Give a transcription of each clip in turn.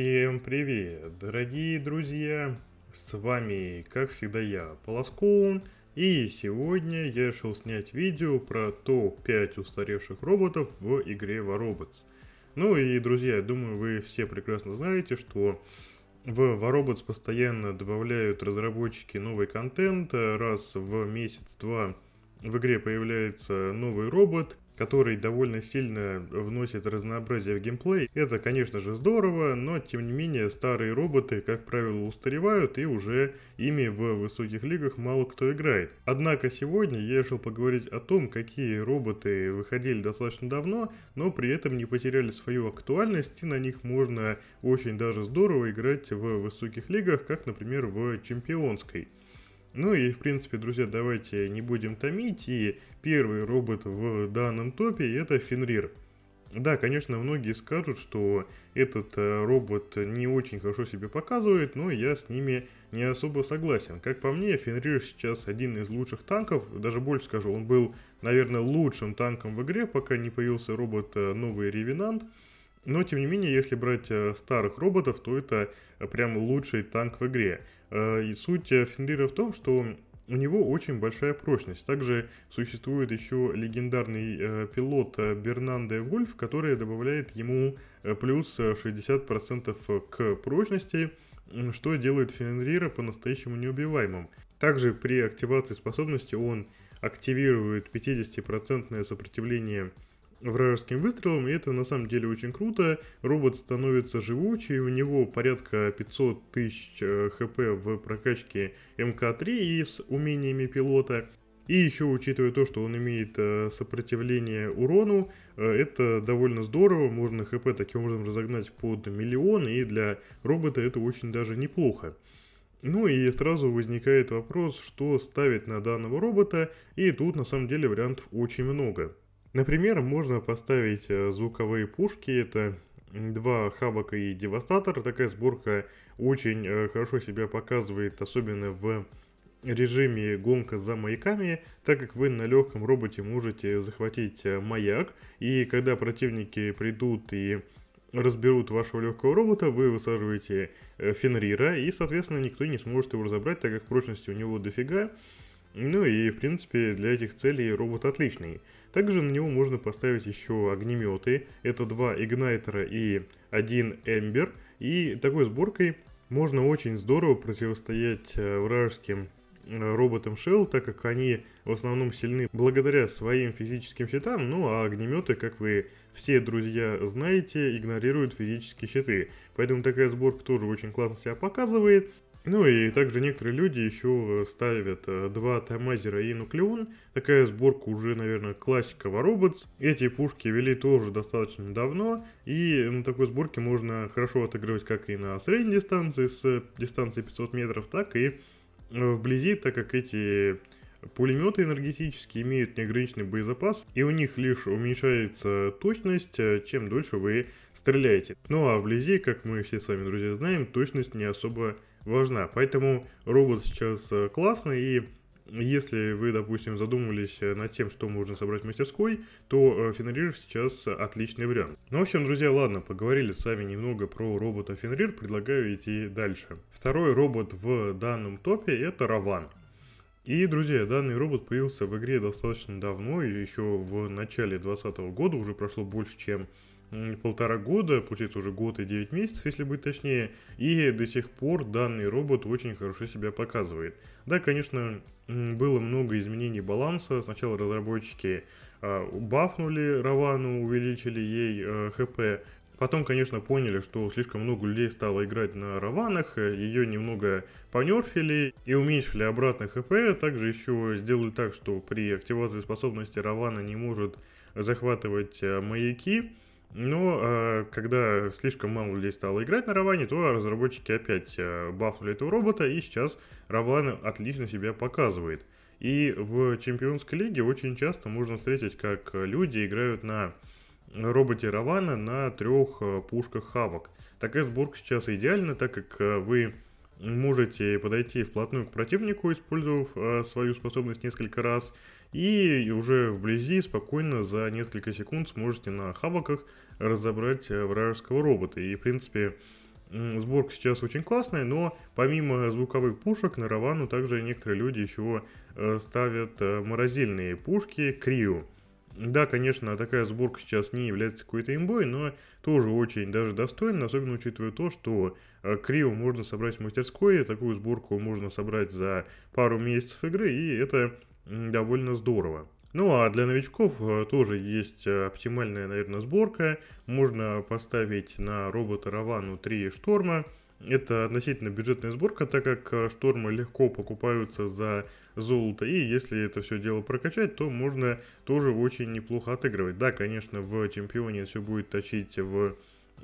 Всем привет, дорогие друзья! С вами, как всегда, я, Полоскун, И сегодня я решил снять видео про топ-5 устаревших роботов в игре Вороботс. Ну и, друзья, я думаю, вы все прекрасно знаете, что в Вороботс постоянно добавляют разработчики новый контент раз в месяц-два в игре появляется новый робот, который довольно сильно вносит разнообразие в геймплей. Это, конечно же, здорово, но тем не менее старые роботы, как правило, устаревают и уже ими в высоких лигах мало кто играет. Однако сегодня я решил поговорить о том, какие роботы выходили достаточно давно, но при этом не потеряли свою актуальность и на них можно очень даже здорово играть в высоких лигах, как, например, в чемпионской. Ну и, в принципе, друзья, давайте не будем томить. И первый робот в данном топе это Фенрир. Да, конечно, многие скажут, что этот э, робот не очень хорошо себе показывает, но я с ними не особо согласен. Как по мне, Фенрир сейчас один из лучших танков, даже больше скажу, он был, наверное, лучшим танком в игре, пока не появился робот э, новый Ревенант. Но, тем не менее, если брать э, старых роботов, то это прям лучший танк в игре. Э, и суть э, Фенрира в том, что у него очень большая прочность. Также существует еще легендарный э, пилот Бернанде Вольф, который добавляет ему плюс 60% к прочности, что делает Фенрира по-настоящему неубиваемым. Также при активации способности он активирует 50% сопротивление вражеским выстрелом, и это на самом деле очень круто. Робот становится живучий, у него порядка 500 тысяч э, хп в прокачке МК-3 и с умениями пилота. И еще учитывая то, что он имеет э, сопротивление урону, э, это довольно здорово, можно хп таким образом разогнать под миллион, и для робота это очень даже неплохо. Ну и сразу возникает вопрос, что ставить на данного робота, и тут на самом деле вариантов очень много. Например, можно поставить э, звуковые пушки, это два Хабака и Девастатор. Такая сборка очень э, хорошо себя показывает, особенно в режиме гонка за маяками, так как вы на легком роботе можете захватить э, маяк, и когда противники придут и разберут вашего легкого робота, вы высаживаете Фенрира, и, соответственно, никто не сможет его разобрать, так как прочности у него дофига. Ну и, в принципе, для этих целей робот отличный. Также на него можно поставить еще огнеметы. Это два игнайтера и один эмбер. И такой сборкой можно очень здорово противостоять э, вражеским э, роботам Shell, так как они в основном сильны благодаря своим физическим щитам, ну а огнеметы, как вы все друзья знаете, игнорируют физические щиты. Поэтому такая сборка тоже очень классно себя показывает. Ну и также некоторые люди еще э, ставят э, два Таймайзера и Нуклеон. Такая сборка уже, наверное, классика Воробоц. Эти пушки вели тоже достаточно давно. И на такой сборке можно хорошо отыгрывать как и на средней дистанции с э, дистанции 500 метров, так и вблизи, так как эти Пулеметы энергетически имеют неограниченный боезапас, и у них лишь уменьшается точность, чем дольше вы стреляете. Ну а вблизи, как мы все с вами, друзья, знаем, точность не особо важна. Поэтому робот сейчас э, классный, и если вы, допустим, задумывались э, над тем, что можно собрать в мастерской, то Фенрир э, сейчас отличный вариант. Ну, в общем, друзья, ладно, поговорили сами немного про робота Фенрир, предлагаю идти дальше. Второй робот в данном топе это Раван. И, друзья, данный робот появился в игре достаточно давно, еще в начале 2020 года, уже прошло больше, чем полтора года, получается уже год и 9 месяцев, если быть точнее, и до сих пор данный робот очень хорошо себя показывает. Да, конечно, было много изменений баланса, сначала разработчики а, бафнули Равану, увеличили ей а, хп, Потом, конечно, поняли, что слишком много людей стало играть на Раванах, ее немного понерфили и уменьшили обратно ХП. Также еще сделали так, что при активации способности Равана не может захватывать а, маяки. Но ну, а когда слишком мало людей стало играть на Раване, то разработчики опять э, бафнули этого робота, и сейчас Раван отлично себя показывает. И в чемпионской лиге очень часто можно встретить, как люди играют на роботе Равана на трех э, пушках Хавок. Такая сборка сейчас идеальна, так как э, вы можете подойти вплотную к противнику, использовав свою способность несколько раз – и уже вблизи спокойно за несколько секунд сможете на хаваках разобрать э, вражеского робота. И в принципе сборка сейчас очень классная, но помимо звуковых пушек на Равану также некоторые люди еще э, ставят э, морозильные пушки Крио. Да, конечно, такая сборка сейчас не является какой-то имбой, но тоже очень даже достойна, особенно учитывая то, что Крио можно собрать в мастерской, такую сборку можно собрать за пару месяцев игры, и это довольно здорово. Ну а для новичков э, тоже есть э, оптимальная, наверное, сборка. Можно поставить на робота Равану 3 шторма. Это относительно бюджетная сборка, так как э, штормы легко покупаются за золото. И если это все дело прокачать, то можно тоже очень неплохо отыгрывать. Да, конечно, в чемпионе все будет точить в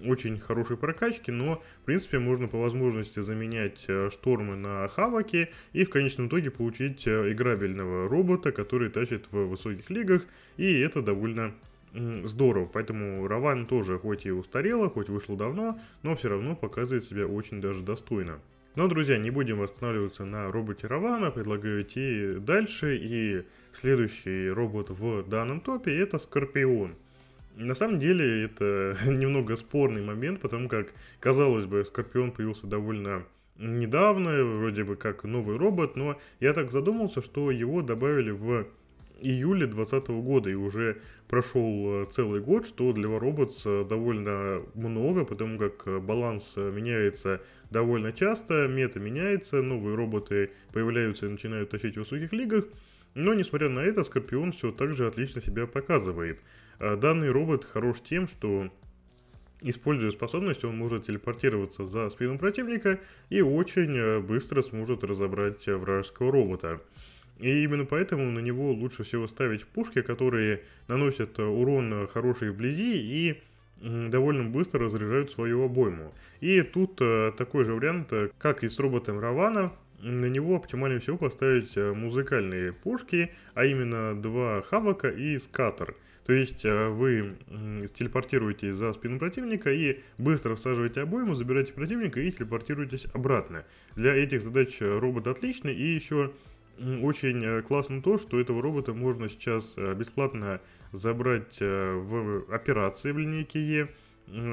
очень хорошей прокачки, но, в принципе, можно по возможности заменять э, штормы на хаваки и в конечном итоге получить э, играбельного робота, который тащит в высоких лигах, и это довольно здорово. Поэтому Раван тоже хоть и устарела, хоть вышла давно, но все равно показывает себя очень даже достойно. Но, ну, а, друзья, не будем останавливаться на роботе Равана, предлагаю идти дальше. И следующий робот в данном топе это Скорпион. На самом деле это немного спорный момент, потому как, казалось бы, Скорпион появился довольно недавно, вроде бы как новый робот, но я так задумался, что его добавили в июле 2020 года, и уже прошел э, целый год, что для Robots э, довольно много, потому как э, баланс меняется довольно часто, мета меняется, новые роботы появляются и начинают тащить в высоких лигах, но несмотря на это, Скорпион все так же отлично себя показывает. А данный робот хорош тем, что Используя способность, он может телепортироваться за спину противника и очень э, быстро сможет разобрать э, вражеского робота. И именно поэтому на него лучше всего ставить пушки, которые наносят э, урон хороший вблизи и довольно быстро разряжают свою обойму. И тут такой же вариант, как и с роботом Равана, на него оптимальнее всего поставить музыкальные пушки, а именно два Хавака и Скатер – то есть э, вы телепортируете за спину противника и быстро всаживаете обойму, забираете противника и телепортируетесь обратно. Для этих задач э, робот отличный и еще очень э, классно то, что этого робота можно сейчас бесплатно забрать в операции в линейке Е,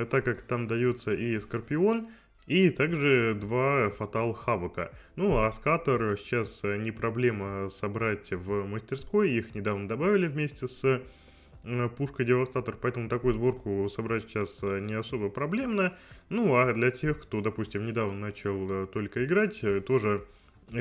так как там дается и Скорпион, и также два фатал Хабака. Ну а скатер сейчас не проблема собрать в мастерской, их недавно добавили вместе с Э, пушка-девастатор, поэтому такую сборку собрать сейчас э, не особо проблемно. Ну а для тех, кто, допустим, недавно начал э, только играть, тоже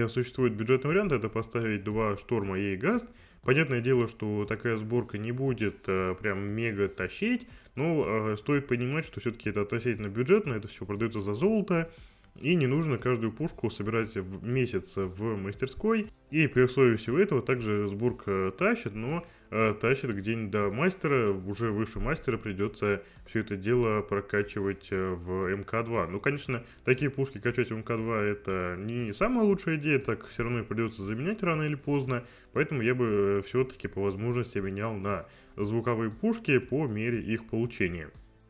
существует бюджетный вариант, это поставить два шторма и гаст. Понятное дело, что такая сборка не будет прям мега тащить, но стоит понимать, что все-таки это относительно бюджетно, это все продается за золото, и не нужно каждую пушку собирать в месяц в мастерской. И при условии всего этого также сборка тащит, но Э, тащит где-нибудь до мастера, уже выше мастера придется все это дело прокачивать э, в МК-2. Ну, конечно, такие пушки качать в МК-2 это не самая лучшая идея, так все равно придется заменять рано или поздно, поэтому я бы э, все-таки по возможности менял на звуковые пушки по мере их получения.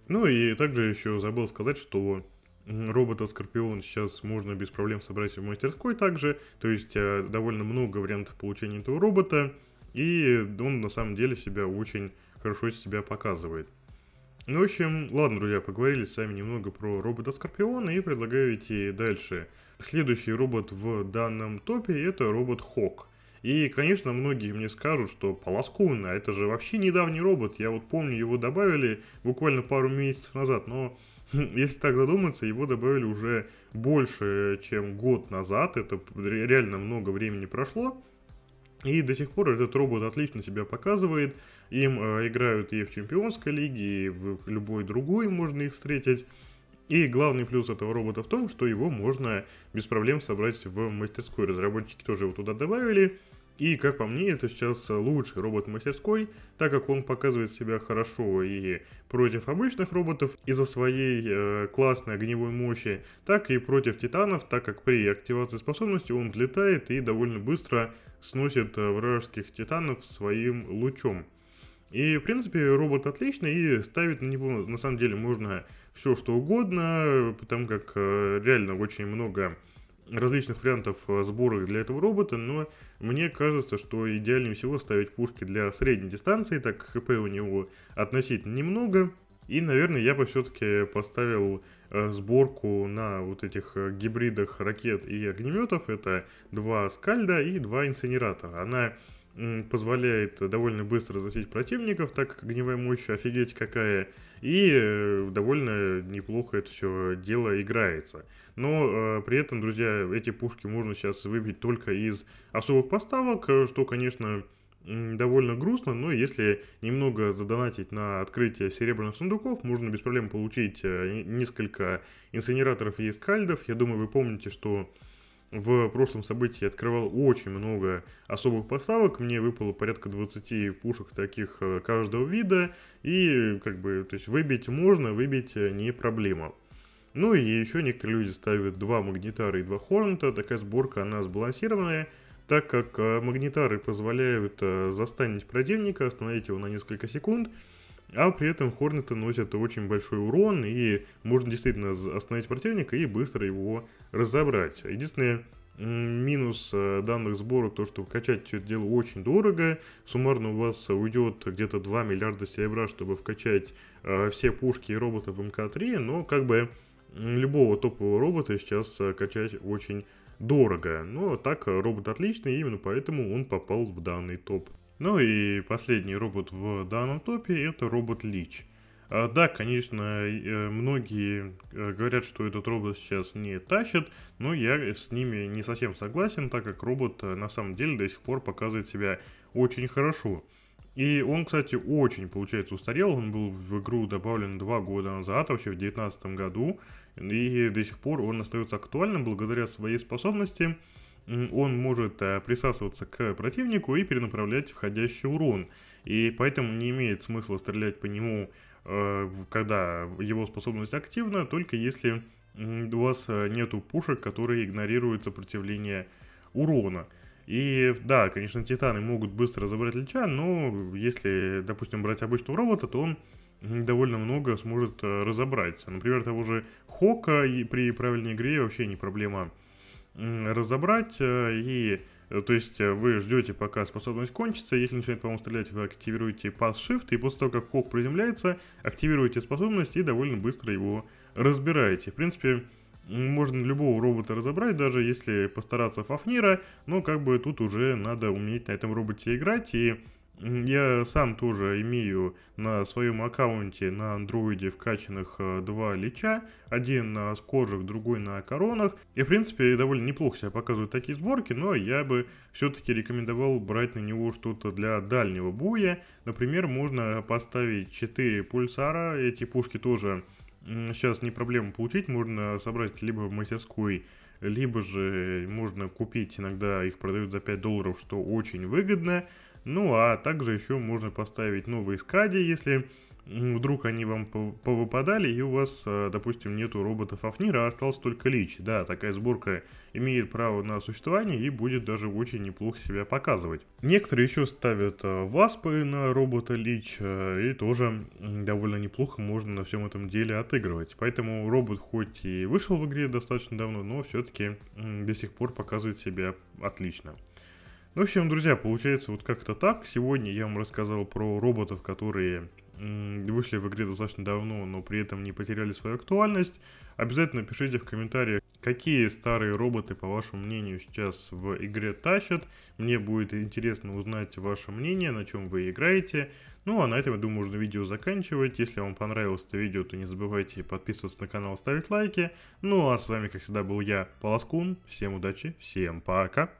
Ну и также еще забыл сказать, что робота Скорпион сейчас можно без проблем собрать в мастерской также, то есть довольно много вариантов получения этого робота, и он на самом деле себя очень хорошо себя показывает. Ну, в общем, ладно, друзья, поговорили с вами немного про робота Скорпиона и предлагаю идти дальше. Следующий робот в данном топе это робот Хок. И, конечно, многие мне скажут, что а это же вообще недавний робот. Я вот помню, его добавили буквально пару месяцев назад, но если так задуматься, его добавили уже больше, чем год назад. Это реально много времени прошло. И до сих пор этот робот отлично себя показывает. Им э, играют и в чемпионской лиге, и в любой другой можно их встретить. И главный плюс этого робота в том, что его можно без проблем собрать в мастерской. Разработчики тоже его туда добавили. И, как по мне, это сейчас лучший робот мастерской, так как он показывает себя хорошо и против обычных роботов из-за своей э, классной огневой мощи, так и против титанов, так как при активации способности он взлетает и довольно быстро сносит э, вражеских титанов своим лучом. И, в принципе, робот отличный, и ставить на него, на самом деле, можно все что угодно, потому как э, реально очень много различных вариантов э, сборок для этого робота, но мне кажется, что идеальнее всего ставить пушки для средней дистанции, так как хп у него относительно немного. И, наверное, я бы все-таки поставил э, сборку на вот этих э, гибридах ракет и огнеметов. Это два скальда и два инсинератора. Она позволяет довольно быстро засечь противников, так как огневая мощь офигеть какая, и э, довольно неплохо это все дело играется. Но э, при этом, друзья, эти пушки можно сейчас выбить только из особых поставок, э, что, конечно, довольно грустно, но если немного задонатить на открытие серебряных сундуков, можно без проблем получить э, несколько инсинераторов и эскальдов. Я думаю, вы помните, что в прошлом событии открывал очень много особых поставок. Мне выпало порядка 20 пушек таких э, каждого вида. И как бы, то есть выбить можно, выбить э, не проблема. Ну и еще некоторые люди ставят два магнитара и два хорнта. Такая сборка, она сбалансированная, так как э, магнитары позволяют застанить противника, остановить его на несколько секунд – а при этом Хорнеты носят очень большой урон, и можно действительно остановить противника и быстро его разобрать. Единственное, минус э, данных сборок то, что качать все это дело очень дорого. Суммарно у вас уйдет где-то 2 миллиарда серебра, чтобы вкачать э, все пушки и роботов МК-3, но как бы любого топового робота сейчас э, качать очень дорого. Но так робот отличный, именно поэтому он попал в данный топ. Ну и последний робот в данном топе это робот Лич. А, да, конечно, э, многие э, говорят, что этот робот сейчас не тащит, но я с ними не совсем согласен, так как робот э, на самом деле до сих пор показывает себя очень хорошо. И он, кстати, очень, получается, устарел. Он был в игру добавлен два года назад, вообще в 2019 году. И до сих пор он остается актуальным благодаря своей способности он может э, присасываться к противнику и перенаправлять входящий урон. И поэтому не имеет смысла стрелять по нему, э, когда его способность активна, только если у вас э, нету пушек, которые игнорируют сопротивление урона. И да, конечно, титаны могут быстро забрать лича, но если, допустим, брать обычного робота, то он довольно много сможет разобрать. Например, того же Хока при правильной игре вообще не проблема разобрать. Э, и, э, то есть э, вы ждете, пока способность кончится. Если начинает по вам стрелять, вы активируете Pass Shift. И после того, как Хок приземляется, активируете способность и довольно быстро его разбираете. В принципе, можно любого робота разобрать, даже если постараться Фафнира, но как бы тут уже надо уметь на этом роботе играть, и я сам тоже имею на своем аккаунте на андроиде вкачанных э, два лича, один на скожих, другой на коронах. И в принципе довольно неплохо себя показывают такие сборки, но я бы все-таки рекомендовал брать на него что-то для дальнего боя. Например, можно поставить 4 пульсара, эти пушки тоже сейчас не проблема получить, можно собрать либо в мастерской либо же можно купить, иногда их продают за 5 долларов, что очень выгодно. Ну а также еще можно поставить новые скади, если вдруг они вам повыпадали, и у вас, э, допустим, нету роботов Афнира, а остался только Лич. Да, такая сборка имеет право на существование и будет даже очень неплохо себя показывать. Некоторые еще ставят э, Васпы на робота Лич, э, и тоже довольно неплохо можно на всем этом деле отыгрывать. Поэтому робот хоть и вышел в игре достаточно давно, но все-таки до сих пор показывает себя отлично. Ну, в общем, друзья, получается вот как-то так. Сегодня я вам рассказал про роботов, которые вышли в игре достаточно давно, но при этом не потеряли свою актуальность. Обязательно пишите в комментариях, какие старые роботы, по вашему мнению, сейчас в игре тащат. Мне будет интересно узнать ваше мнение, на чем вы играете. Ну а на этом, я думаю, можно видео заканчивать. Если вам понравилось это видео, то не забывайте подписываться на канал, ставить лайки. Ну а с вами, как всегда, был я, Полоскун. Всем удачи, всем пока.